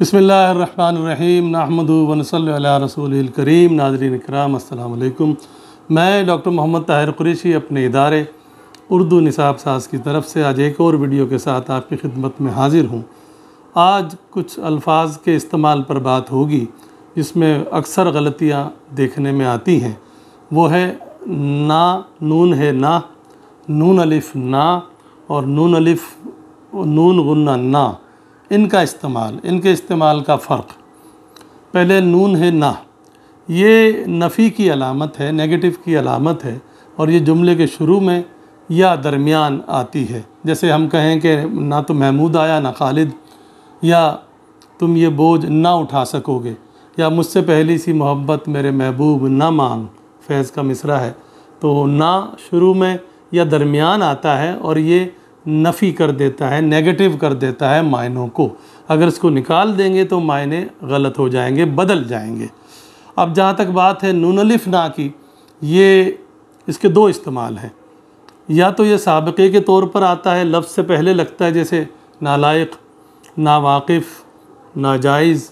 बसमिल नाहमद वनसल रसूल करीम नाजरीन कराम असलकम मैं डॉक्टर मोहम्मद ताहिर कुरेशी अपने इदारे उर्दू निसाब साज की तरफ से आज एक और वीडियो के साथ आपकी खिदमत में हाजिर हूँ आज कुछ अल्फाज के इस्तेमाल पर बात होगी जिसमें अक्सर गलतियाँ देखने में आती हैं वो है ना नून है ना नून अलिफ़ ना और नून अलिफ़ नून गुन्ना ना इनका इस्तेमाल इनके इस्तेमाल का फ़र्क पहले नून है ना ये नफ़ी की अलामत है नेगेटिव की अलामत है और ये जुमले के शुरू में या दरमियान आती है जैसे हम कहें कि ना तो महमूद आया ना खालिद या तुम ये बोझ ना उठा सकोगे या मुझसे पहली सी मोहब्बत मेरे महबूब ना मांग फैज़ का मिसरा है तो ना शुरू में या दरमियान आता है और ये नफ़ी कर देता है नेगेटिव कर देता है मायनों को अगर इसको निकाल देंगे तो मायने गलत हो जाएंगे बदल जाएंगे अब जहाँ तक बात है नूनलिफ ना की ये इसके दो इस्तेमाल हैं या तो ये सबक़े के तौर पर आता है लफ्ज़ से पहले लगता है जैसे नालायक ना नाजायज़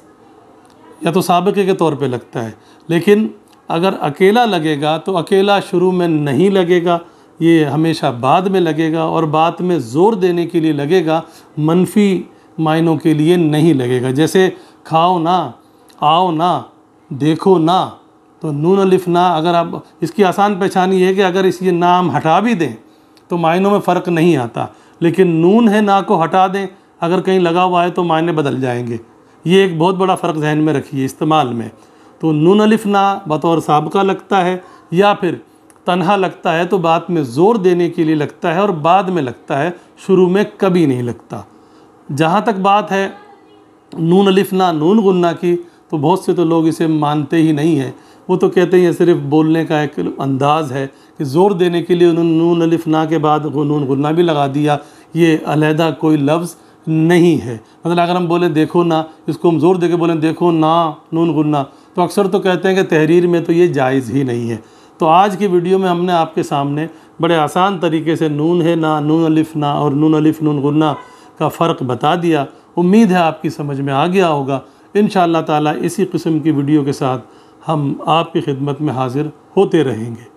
या तो सबक़े के तौर पर लगता है लेकिन अगर अकेला लगेगा तो अकेला शुरू में नहीं लगेगा ये हमेशा बाद में लगेगा और बात में ज़ोर देने के लिए लगेगा मनफी मायनों के लिए नहीं लगेगा जैसे खाओ ना आओ ना देखो ना तो नून अलिफ ना अगर आप इसकी आसान पहचान ये है कि अगर इस ये नाम हटा भी दें तो मायनों में फ़र्क नहीं आता लेकिन नून है ना को हटा दें अगर कहीं लगा हुआ है तो मायने बदल जाएंगे ये एक बहुत बड़ा फ़र्क जहन में रखिए इस्तेमाल में तो नून अलिफ ना बतौर सबका लगता है या फिर तनहा लगता है तो बात में ज़ोर देने के लिए लगता है और बाद में लगता है शुरू में कभी नहीं लगता जहाँ तक बात है नून अलिफना नून गुन्ना की तो बहुत से तो लोग इसे मानते ही नहीं हैं वो तो कहते हैं सिर्फ बोलने का एक अंदाज़ है कि ज़ोर देने के लिए उन्होंने नून अलिफ ना के बाद नून गुन्ना भी लगा दिया ये अलहदा कोई लफ्ज़ नहीं है मतलब अगर हम बोलें देखो ना इसको हम ज़ोर दे के बोलें देखो ना नून गुन्ना तो अक्सर तो कहते हैं कि तहरीर में तो ये जायज़ ही नहीं है तो आज की वीडियो में हमने आपके सामने बड़े आसान तरीके से नून है ना नून अलिफ ना और नून अलिफ नून गुन्ना का फ़र्क बता दिया उम्मीद है आपकी समझ में आ गया होगा इन ताला इसी किस्म की वीडियो के साथ हम आपकी खिदमत में हाज़िर होते रहेंगे